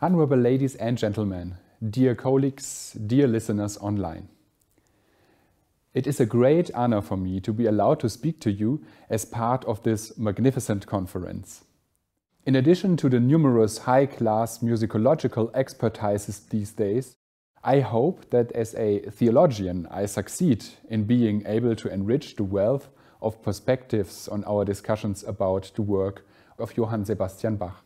Honorable ladies and gentlemen, dear colleagues, dear listeners online. It is a great honor for me to be allowed to speak to you as part of this magnificent conference. In addition to the numerous high-class musicological expertises these days, I hope that as a theologian I succeed in being able to enrich the wealth of perspectives on our discussions about the work of Johann Sebastian Bach.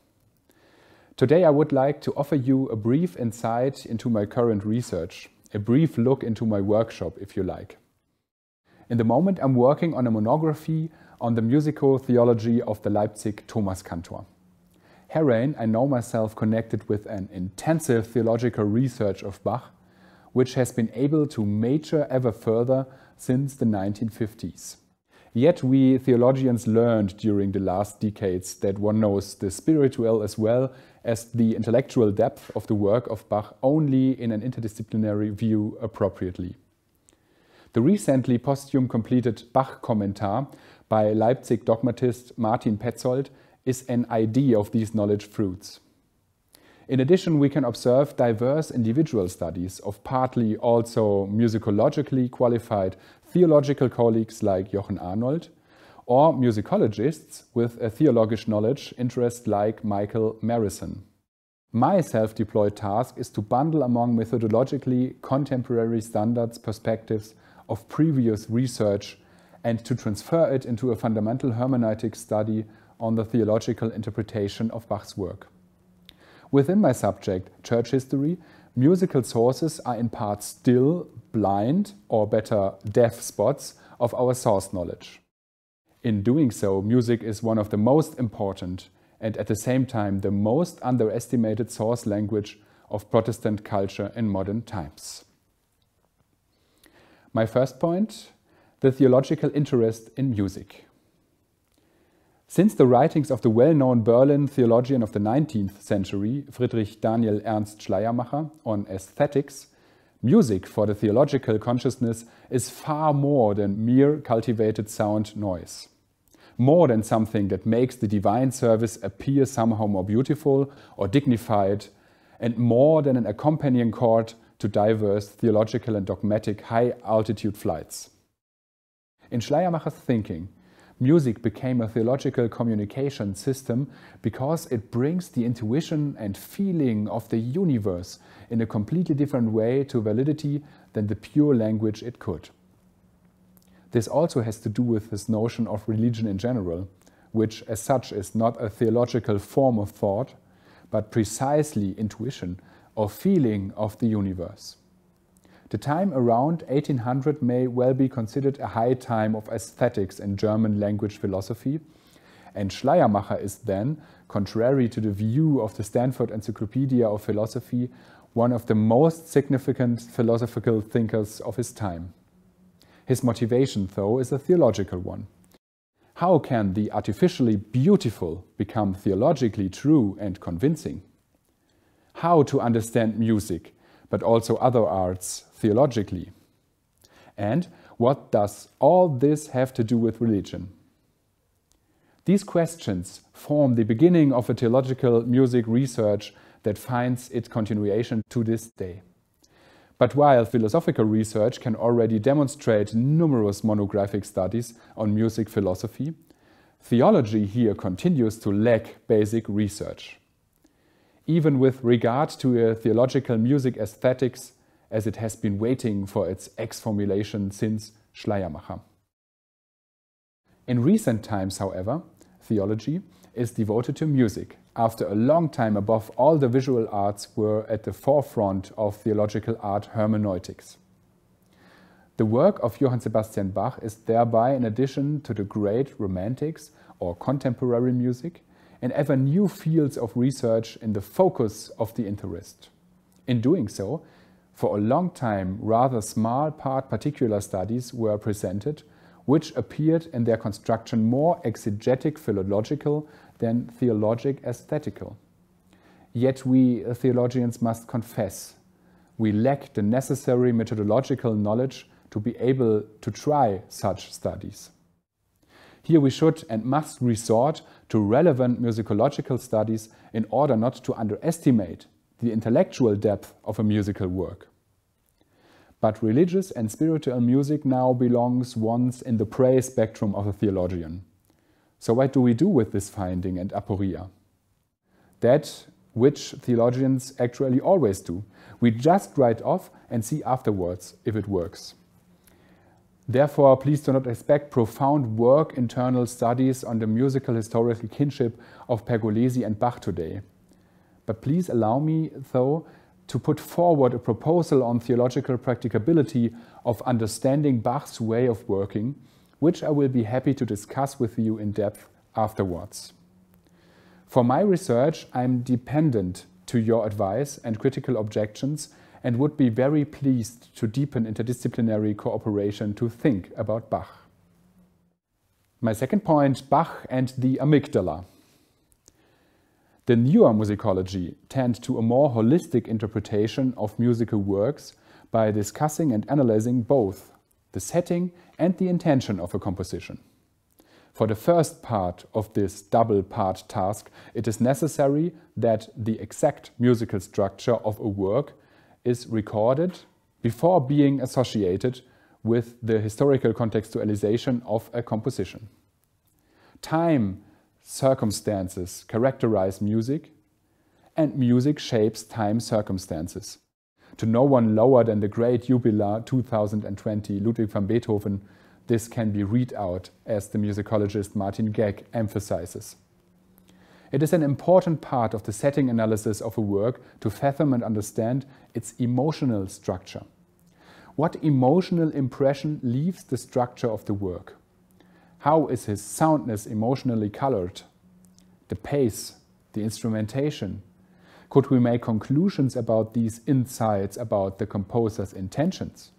Today I would like to offer you a brief insight into my current research, a brief look into my workshop if you like. In the moment I'm working on a monography on the musical theology of the Leipzig Thomaskantor. Herein I know myself connected with an intensive theological research of Bach, which has been able to mature ever further since the 1950s. Yet we theologians learned during the last decades that one knows the spiritual as well as the intellectual depth of the work of Bach only in an interdisciplinary view appropriately. The recently posthum completed Bach Kommentar by Leipzig dogmatist Martin Petzold is an idea of these knowledge fruits. In addition, we can observe diverse individual studies of partly also musicologically qualified theological colleagues like Jochen Arnold, or musicologists with a theologic knowledge interest like Michael Marison. My self-deployed task is to bundle among methodologically contemporary standards perspectives of previous research and to transfer it into a fundamental hermeneutic study on the theological interpretation of Bach's work. Within my subject, church history, musical sources are in part still blind, or better, deaf spots of our source knowledge. In doing so, music is one of the most important and at the same time the most underestimated source language of Protestant culture in modern times. My first point, the theological interest in music. Since the writings of the well-known Berlin theologian of the 19th century, Friedrich Daniel Ernst Schleiermacher, on aesthetics, music for the theological consciousness is far more than mere cultivated sound noise more than something that makes the divine service appear somehow more beautiful or dignified, and more than an accompanying chord to diverse theological and dogmatic high altitude flights. In Schleiermacher's thinking, music became a theological communication system because it brings the intuition and feeling of the universe in a completely different way to validity than the pure language it could. This also has to do with his notion of religion in general, which as such is not a theological form of thought, but precisely intuition or feeling of the universe. The time around 1800 may well be considered a high time of aesthetics in German language philosophy, and Schleiermacher is then, contrary to the view of the Stanford Encyclopedia of Philosophy, one of the most significant philosophical thinkers of his time. His motivation, though, is a theological one. How can the artificially beautiful become theologically true and convincing? How to understand music, but also other arts, theologically? And what does all this have to do with religion? These questions form the beginning of a theological music research that finds its continuation to this day. But while philosophical research can already demonstrate numerous monographic studies on music philosophy, theology here continues to lack basic research. Even with regard to a uh, theological music aesthetics, as it has been waiting for its ex formulation since Schleiermacher. In recent times, however, theology is devoted to music after a long time above all the visual arts, were at the forefront of theological art hermeneutics. The work of Johann Sebastian Bach is thereby, in addition to the great romantics or contemporary music, and ever new fields of research in the focus of the interest. In doing so, for a long time, rather small part particular studies were presented, which appeared in their construction more exegetic philological than theologic aesthetical. Yet we uh, theologians must confess we lack the necessary methodological knowledge to be able to try such studies. Here we should and must resort to relevant musicological studies in order not to underestimate the intellectual depth of a musical work. But religious and spiritual music now belongs once in the praise spectrum of a theologian. So what do we do with this finding and aporia? That which theologians actually always do. We just write off and see afterwards if it works. Therefore, please do not expect profound work internal studies on the musical historical kinship of Pergolesi and Bach today. But please allow me, though, to put forward a proposal on theological practicability of understanding Bach's way of working which I will be happy to discuss with you in depth afterwards. For my research, I'm dependent to your advice and critical objections and would be very pleased to deepen interdisciplinary cooperation to think about Bach. My second point, Bach and the amygdala. The newer musicology tends to a more holistic interpretation of musical works by discussing and analyzing both the setting and the intention of a composition. For the first part of this double part task, it is necessary that the exact musical structure of a work is recorded before being associated with the historical contextualization of a composition. Time, circumstances characterize music, and music shapes time circumstances to no one lower than the great jubilar 2020 Ludwig van Beethoven, this can be read out, as the musicologist Martin Geck emphasizes. It is an important part of the setting analysis of a work to fathom and understand its emotional structure. What emotional impression leaves the structure of the work? How is his soundness emotionally colored? The pace, the instrumentation, could we make conclusions about these insights about the composer's intentions?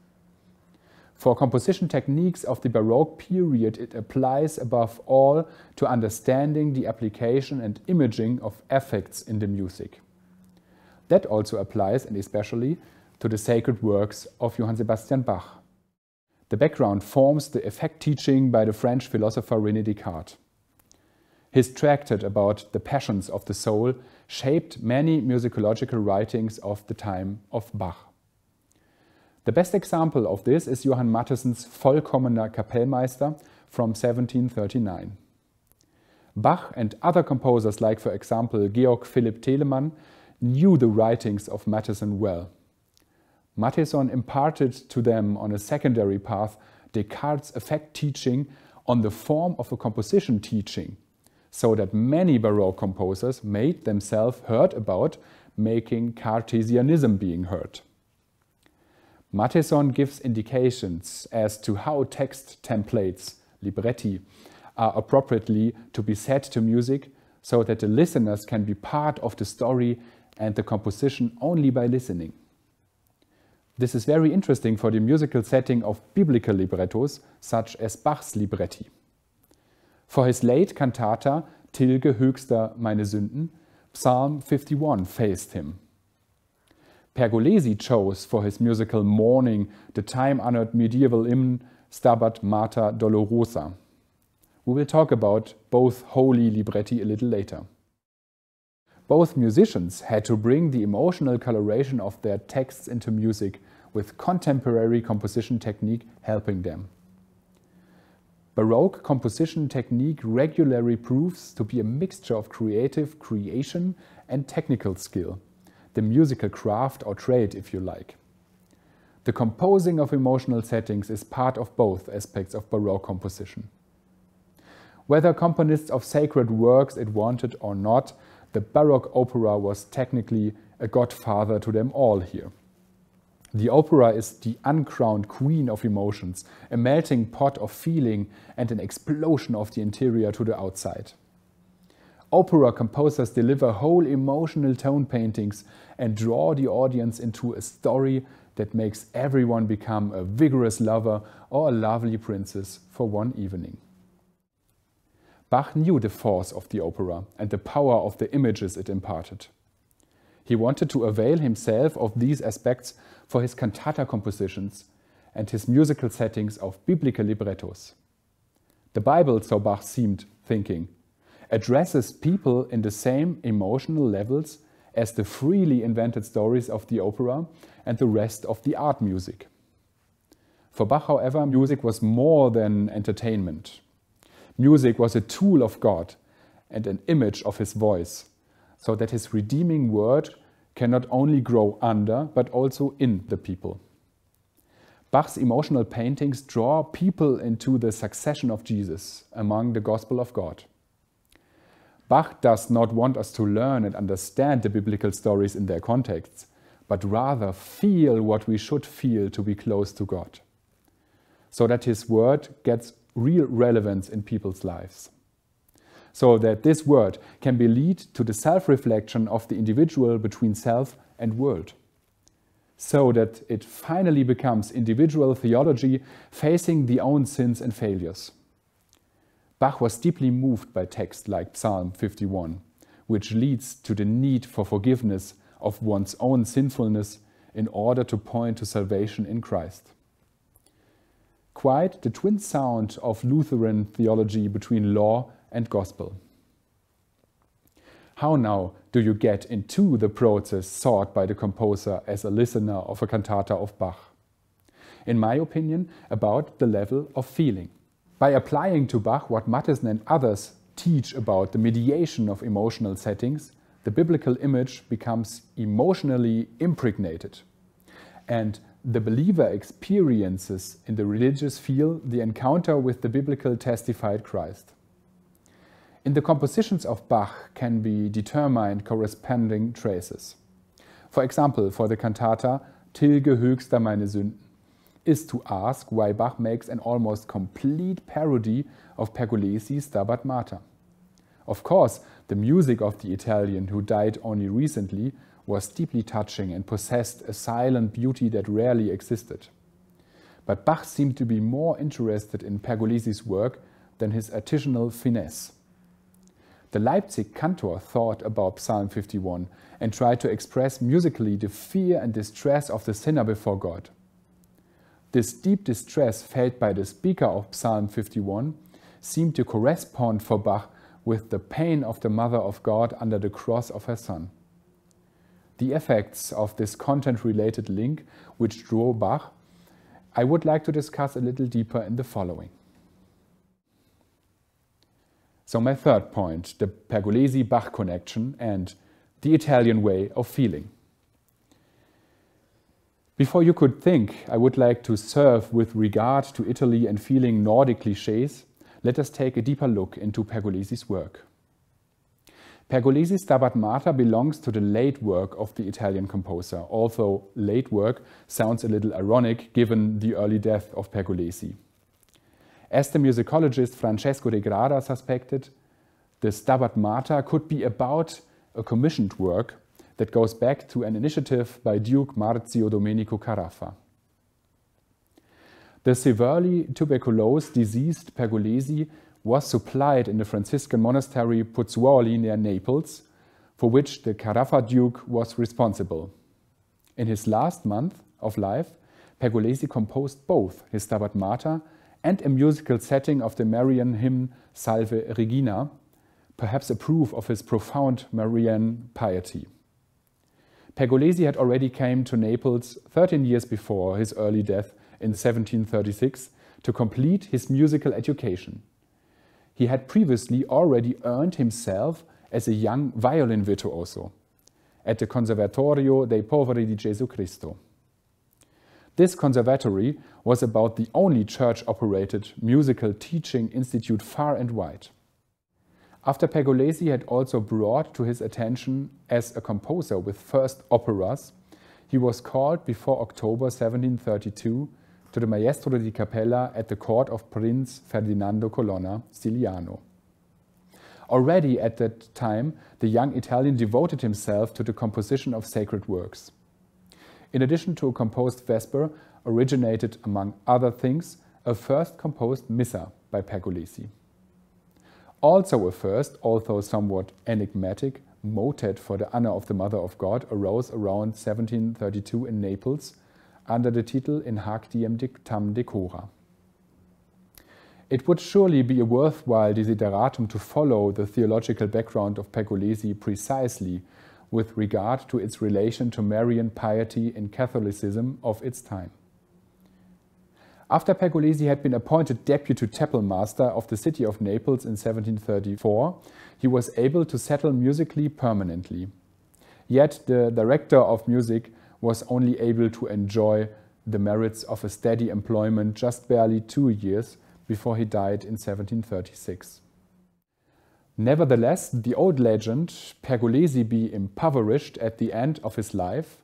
For composition techniques of the Baroque period, it applies above all to understanding the application and imaging of effects in the music. That also applies, and especially, to the sacred works of Johann Sebastian Bach. The background forms the effect teaching by the French philosopher René Descartes. His tractate about the passions of the soul shaped many musicological writings of the time of Bach. The best example of this is Johann Mattheson's Vollkommener Kapellmeister from 1739. Bach and other composers like for example Georg Philipp Telemann knew the writings of Mattheson well. Mattheson imparted to them on a secondary path Descartes' effect teaching on the form of a composition teaching so that many Baroque composers made themselves heard about making Cartesianism being heard. Matheson gives indications as to how text templates, libretti, are appropriately to be set to music so that the listeners can be part of the story and the composition only by listening. This is very interesting for the musical setting of biblical librettos, such as Bach's libretti. For his late cantata Tilge höchster meine Sünden, Psalm 51 faced him. Pergolesi chose for his musical Mourning the time honored medieval hymn Stabat Mater Dolorosa. We will talk about both holy libretti a little later. Both musicians had to bring the emotional coloration of their texts into music, with contemporary composition technique helping them. Baroque composition technique regularly proves to be a mixture of creative creation and technical skill, the musical craft or trade if you like. The composing of emotional settings is part of both aspects of Baroque composition. Whether componists of sacred works it wanted or not, the Baroque opera was technically a godfather to them all here. The opera is the uncrowned queen of emotions, a melting pot of feeling and an explosion of the interior to the outside. Opera composers deliver whole emotional tone paintings and draw the audience into a story that makes everyone become a vigorous lover or a lovely princess for one evening. Bach knew the force of the opera and the power of the images it imparted. He wanted to avail himself of these aspects for his cantata compositions and his musical settings of biblical librettos. The Bible, so Bach seemed thinking, addresses people in the same emotional levels as the freely invented stories of the opera and the rest of the art music. For Bach, however, music was more than entertainment. Music was a tool of God and an image of his voice, so that his redeeming word can not only grow under, but also in the people. Bach's emotional paintings draw people into the succession of Jesus among the gospel of God. Bach does not want us to learn and understand the biblical stories in their contexts, but rather feel what we should feel to be close to God, so that his word gets real relevance in people's lives so that this word can be lead to the self-reflection of the individual between self and world so that it finally becomes individual theology facing the own sins and failures. Bach was deeply moved by texts like Psalm 51, which leads to the need for forgiveness of one's own sinfulness in order to point to salvation in Christ. Quite the twin sound of Lutheran theology between law and gospel. How now do you get into the process sought by the composer as a listener of a cantata of Bach? In my opinion, about the level of feeling. By applying to Bach what Mattheson and others teach about the mediation of emotional settings, the biblical image becomes emotionally impregnated. And the believer experiences in the religious feel the encounter with the biblical testified Christ. In the compositions of Bach can be determined corresponding traces. For example, for the cantata Tilge höchster meine Sünden is to ask why Bach makes an almost complete parody of Pergolesi's Stabat Mater. Of course, the music of the Italian who died only recently was deeply touching and possessed a silent beauty that rarely existed. But Bach seemed to be more interested in Pergolesi's work than his artisanal finesse. The Leipzig cantor thought about Psalm 51 and tried to express musically the fear and distress of the sinner before God. This deep distress felt by the speaker of Psalm 51 seemed to correspond for Bach with the pain of the Mother of God under the cross of her Son. The effects of this content related link, which drew Bach, I would like to discuss a little deeper in the following. So my third point, the Pergolesi-Bach connection and the Italian way of feeling. Before you could think, I would like to serve with regard to Italy and feeling Nordic cliches, let us take a deeper look into Pergolesi's work. Pergolesi's Stabat Mater belongs to the late work of the Italian composer, although late work sounds a little ironic given the early death of Pergolesi. As the musicologist Francesco de Grada suspected, the Stabat Mater could be about a commissioned work that goes back to an initiative by Duke Marzio Domenico Carafa. The severely tuberculous diseased Pergolesi was supplied in the Franciscan monastery Pozzuoli near Naples, for which the Carafa Duke was responsible. In his last month of life, Pergolesi composed both his Stabat Mater and a musical setting of the Marian hymn Salve Regina, perhaps a proof of his profound Marian piety. Pergolesi had already came to Naples 13 years before his early death in 1736 to complete his musical education. He had previously already earned himself as a young violin virtuoso at the Conservatorio dei Poveri di Gesù Cristo. This conservatory was about the only church-operated musical teaching institute far and wide. After Pergolesi had also brought to his attention as a composer with first operas, he was called before October 1732 to the Maestro di Capella at the court of Prince Ferdinando Colonna Stiliano. Already at that time, the young Italian devoted himself to the composition of sacred works. In addition to a composed vesper, originated, among other things, a first composed missa by Pergolesi. Also a first, although somewhat enigmatic, motet for the honor of the Mother of God arose around 1732 in Naples under the title In hac diem dictam decora. It would surely be a worthwhile desideratum to follow the theological background of Pergolesi precisely with regard to its relation to Marian piety in Catholicism of its time. After Pergolesi had been appointed deputy chapelmaster of the city of Naples in 1734, he was able to settle musically permanently. Yet the director of music was only able to enjoy the merits of a steady employment just barely two years before he died in 1736. Nevertheless, the old legend, Pergolesi be impoverished at the end of his life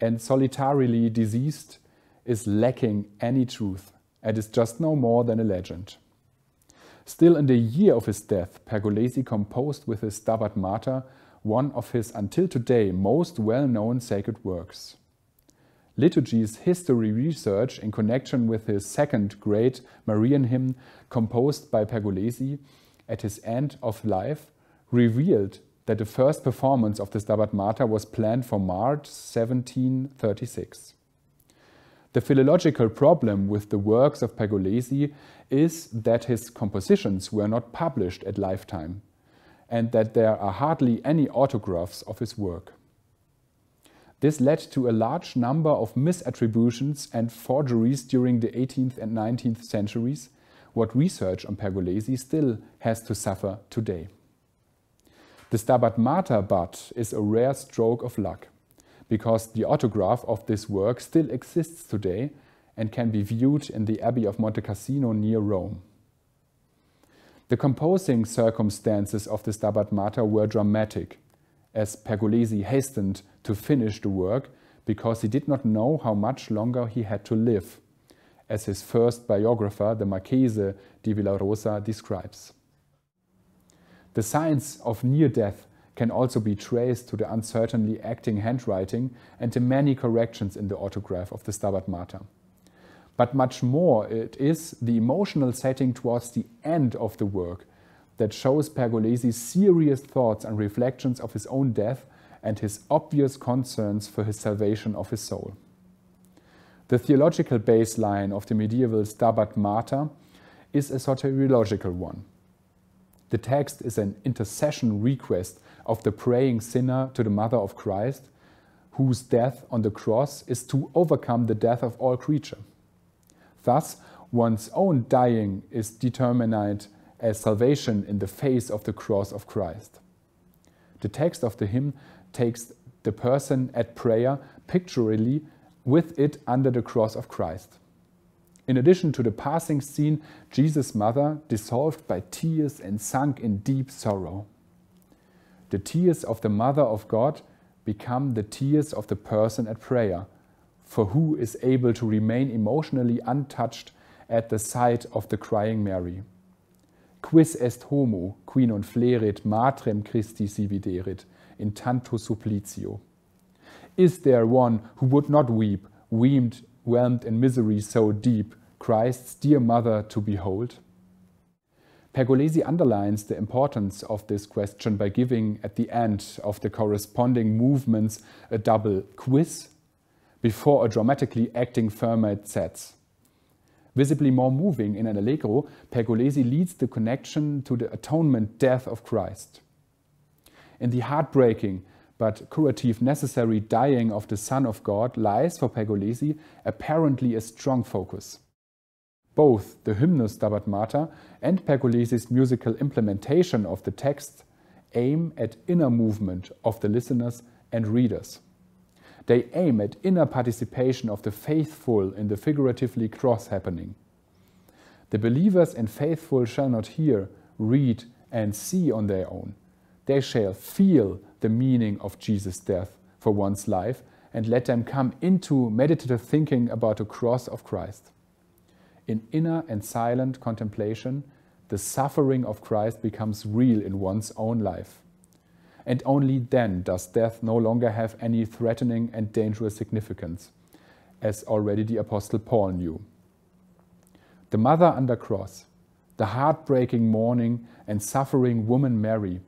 and solitarily diseased, is lacking any truth and is just no more than a legend. Still in the year of his death, Pergolesi composed with his Stabat Mater one of his until today most well known sacred works. Liturgy's history research in connection with his second great Marian hymn composed by Pergolesi at his end of life, revealed that the first performance of the Stabat Mater was planned for March 1736. The philological problem with the works of Pergolesi is that his compositions were not published at lifetime and that there are hardly any autographs of his work. This led to a large number of misattributions and forgeries during the 18th and 19th centuries, what research on Pergolesi still has to suffer today. The Stabat Mater but is a rare stroke of luck, because the autograph of this work still exists today and can be viewed in the Abbey of Monte Cassino near Rome. The composing circumstances of the Stabat Mater were dramatic, as Pergolesi hastened to finish the work because he did not know how much longer he had to live as his first biographer, the Marchese di Villarosa, describes. The science of near death can also be traced to the uncertainly acting handwriting and the many corrections in the autograph of the Stabat Mater. But much more, it is the emotional setting towards the end of the work that shows Pergolesi's serious thoughts and reflections of his own death and his obvious concerns for his salvation of his soul. The theological baseline of the medieval Stabat Mater is a soteriological one. The text is an intercession request of the praying sinner to the Mother of Christ, whose death on the cross is to overcome the death of all creature. Thus, one's own dying is determined as salvation in the face of the cross of Christ. The text of the hymn takes the person at prayer picturally with it under the cross of Christ. In addition to the passing scene, Jesus' mother dissolved by tears and sunk in deep sorrow. The tears of the Mother of God become the tears of the person at prayer, for who is able to remain emotionally untouched at the sight of the crying Mary? Quis est homo qui non flerit matrem Christi si viderit in tanto supplicio? Is there one who would not weep, weamed, whelmed in misery so deep, Christ's dear mother to behold? Pergolesi underlines the importance of this question by giving, at the end of the corresponding movements, a double quiz before a dramatically acting fermat sets. Visibly more moving in an allegro, Pergolesi leads the connection to the atonement death of Christ. In the heartbreaking but curative necessary dying of the Son of God lies for Pergolesi apparently a strong focus. Both the hymnus Stabat Mater and Pergolesi's musical implementation of the text aim at inner movement of the listeners and readers. They aim at inner participation of the faithful in the figuratively cross happening. The believers and faithful shall not hear, read, and see on their own, they shall feel the meaning of Jesus' death for one's life, and let them come into meditative thinking about the cross of Christ. In inner and silent contemplation, the suffering of Christ becomes real in one's own life. And only then does death no longer have any threatening and dangerous significance, as already the Apostle Paul knew. The mother under cross, the heartbreaking mourning and suffering woman Mary,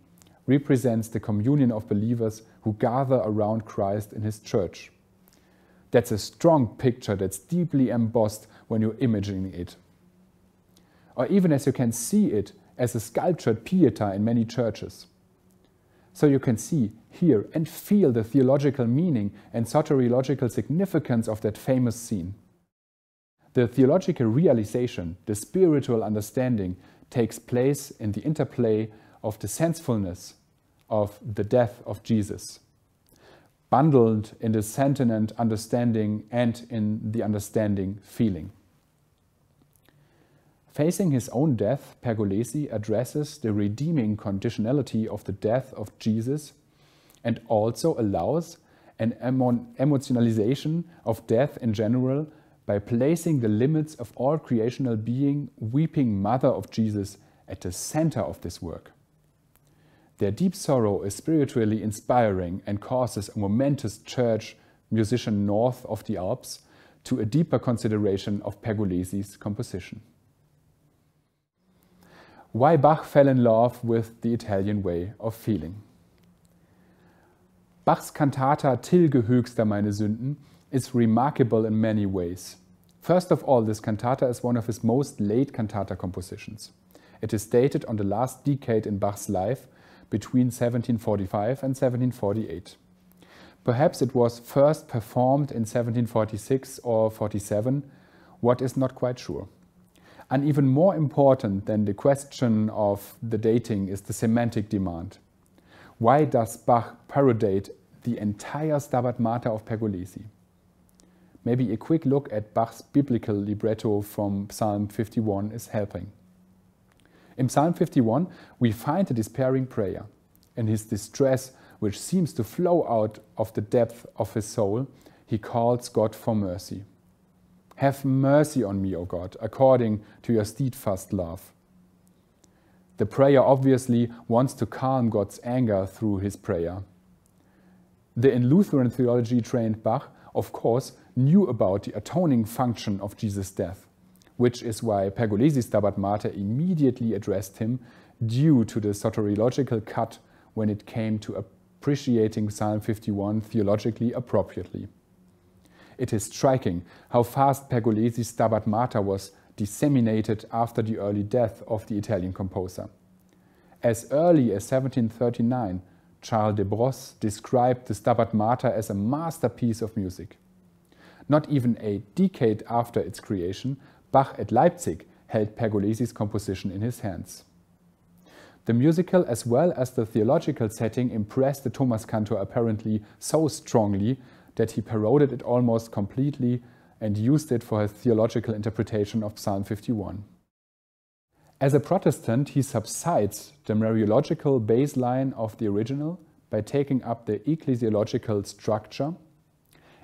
represents the communion of believers who gather around Christ in his church. That's a strong picture that's deeply embossed when you're imaging it. Or even as you can see it as a sculptured pieta in many churches. So you can see, hear, and feel the theological meaning and soteriological significance of that famous scene. The theological realization, the spiritual understanding, takes place in the interplay of the sensefulness of the death of Jesus, bundled in the sentient understanding and in the understanding feeling. Facing his own death, Pergolesi addresses the redeeming conditionality of the death of Jesus and also allows an emotionalization of death in general by placing the limits of all creational being, weeping mother of Jesus, at the center of this work. Their deep sorrow is spiritually inspiring and causes a momentous church musician north of the Alps to a deeper consideration of Pergolesi's composition. Why Bach fell in love with the Italian way of feeling. Bach's cantata Tilge höchster meine Sünden is remarkable in many ways. First of all, this cantata is one of his most late cantata compositions. It is dated on the last decade in Bach's life between 1745 and 1748. Perhaps it was first performed in 1746 or 47, what is not quite sure. And even more important than the question of the dating is the semantic demand. Why does Bach parodate the entire Stabat Mater of Pergolesi? Maybe a quick look at Bach's biblical libretto from Psalm 51 is helping. In Psalm 51, we find a despairing prayer. In his distress, which seems to flow out of the depth of his soul, he calls God for mercy. Have mercy on me, O God, according to your steadfast love. The prayer obviously wants to calm God's anger through his prayer. The in Lutheran theology trained Bach, of course, knew about the atoning function of Jesus' death which is why Pergolesi's Stabat Mater immediately addressed him due to the soteriological cut when it came to appreciating Psalm 51 theologically appropriately. It is striking how fast Pergolesi's Stabat Mater was disseminated after the early death of the Italian composer. As early as 1739, Charles de Brosse described the Stabat Mater as a masterpiece of music. Not even a decade after its creation, Bach at Leipzig held Pergolesi's composition in his hands. The musical as well as the theological setting impressed the Thomaskantor apparently so strongly that he paroded it almost completely and used it for his theological interpretation of Psalm 51. As a Protestant, he subsides the Mariological baseline of the original by taking up the ecclesiological structure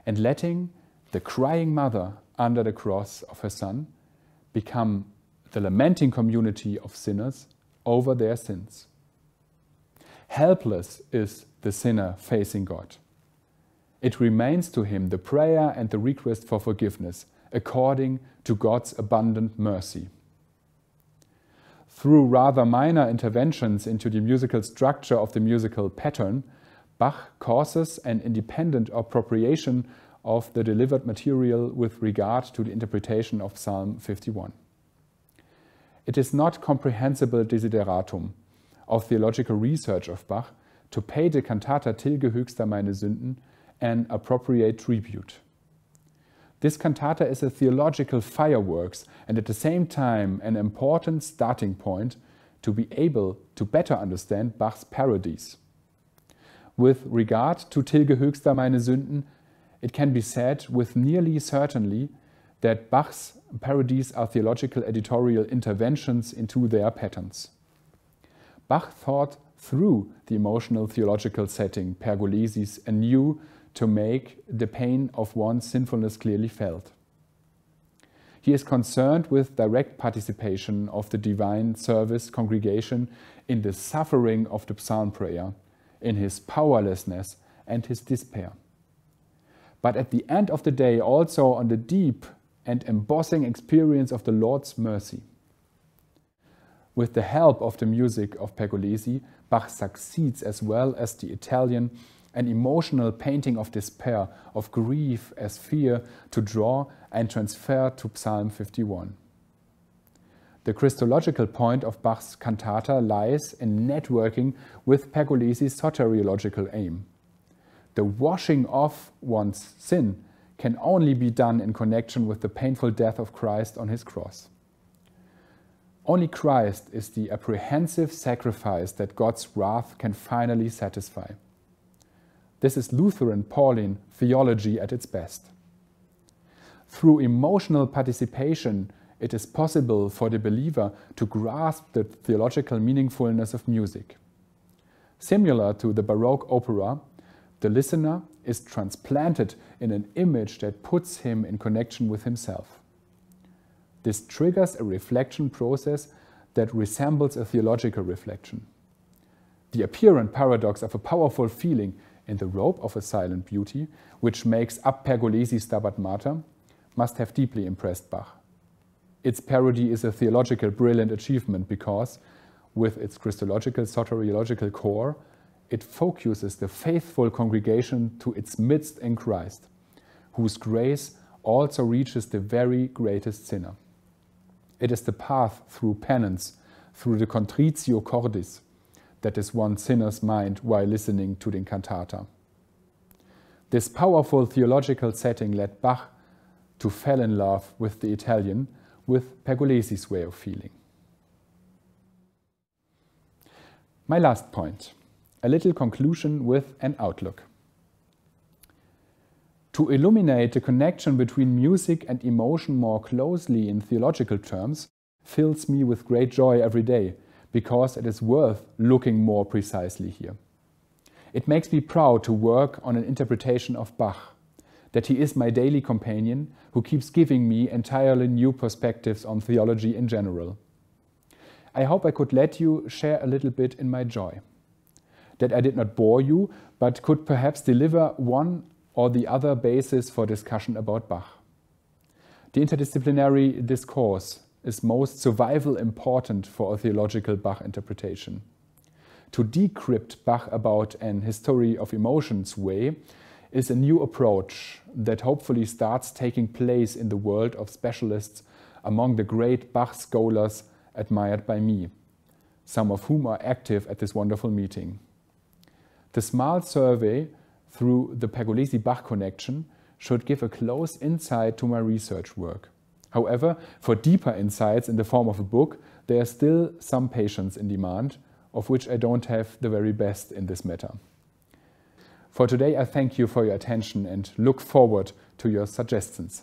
and letting the crying mother under the cross of her son become the lamenting community of sinners over their sins. Helpless is the sinner facing God. It remains to him the prayer and the request for forgiveness according to God's abundant mercy. Through rather minor interventions into the musical structure of the musical pattern, Bach causes an independent appropriation of the delivered material with regard to the interpretation of Psalm 51. It is not comprehensible desideratum of theological research of Bach to pay the cantata Tilge höchster meine Sünden an appropriate tribute. This cantata is a theological fireworks and at the same time an important starting point to be able to better understand Bach's parodies. With regard to Tilge höchster meine Sünden, it can be said with nearly certainty that Bach's parodies are theological editorial interventions into their patterns. Bach thought through the emotional theological setting Pergolesis anew to make the pain of one's sinfulness clearly felt. He is concerned with direct participation of the divine service congregation in the suffering of the psalm prayer, in his powerlessness and his despair. But at the end of the day, also on the deep and embossing experience of the Lord's mercy. With the help of the music of Pergolesi, Bach succeeds as well as the Italian, an emotional painting of despair, of grief as fear, to draw and transfer to Psalm 51. The Christological point of Bach's cantata lies in networking with Pergolesi's soteriological aim the washing off one's sin can only be done in connection with the painful death of Christ on his cross. Only Christ is the apprehensive sacrifice that God's wrath can finally satisfy. This is Lutheran Pauline theology at its best. Through emotional participation, it is possible for the believer to grasp the theological meaningfulness of music. Similar to the Baroque opera, the listener is transplanted in an image that puts him in connection with himself. This triggers a reflection process that resembles a theological reflection. The apparent paradox of a powerful feeling in the robe of a silent beauty, which makes up Pergolesi's Stabat Mater, must have deeply impressed Bach. Its parody is a theological brilliant achievement because, with its Christological soteriological core, it focuses the faithful congregation to its midst in Christ, whose grace also reaches the very greatest sinner. It is the path through penance, through the contritio cordis, that is one sinner's mind while listening to the cantata. This powerful theological setting led Bach to fall in love with the Italian, with Pergolesi's way of feeling. My last point a little conclusion with an outlook. To illuminate the connection between music and emotion more closely in theological terms fills me with great joy every day, because it is worth looking more precisely here. It makes me proud to work on an interpretation of Bach, that he is my daily companion who keeps giving me entirely new perspectives on theology in general. I hope I could let you share a little bit in my joy that I did not bore you, but could perhaps deliver one or the other basis for discussion about Bach. The interdisciplinary discourse is most survival important for a theological Bach interpretation. To decrypt Bach about an history of emotions way is a new approach that hopefully starts taking place in the world of specialists among the great Bach scholars admired by me, some of whom are active at this wonderful meeting. The SMART survey through the Pergolesi-Bach connection should give a close insight to my research work. However, for deeper insights in the form of a book, there are still some patients in demand, of which I don't have the very best in this matter. For today, I thank you for your attention and look forward to your suggestions.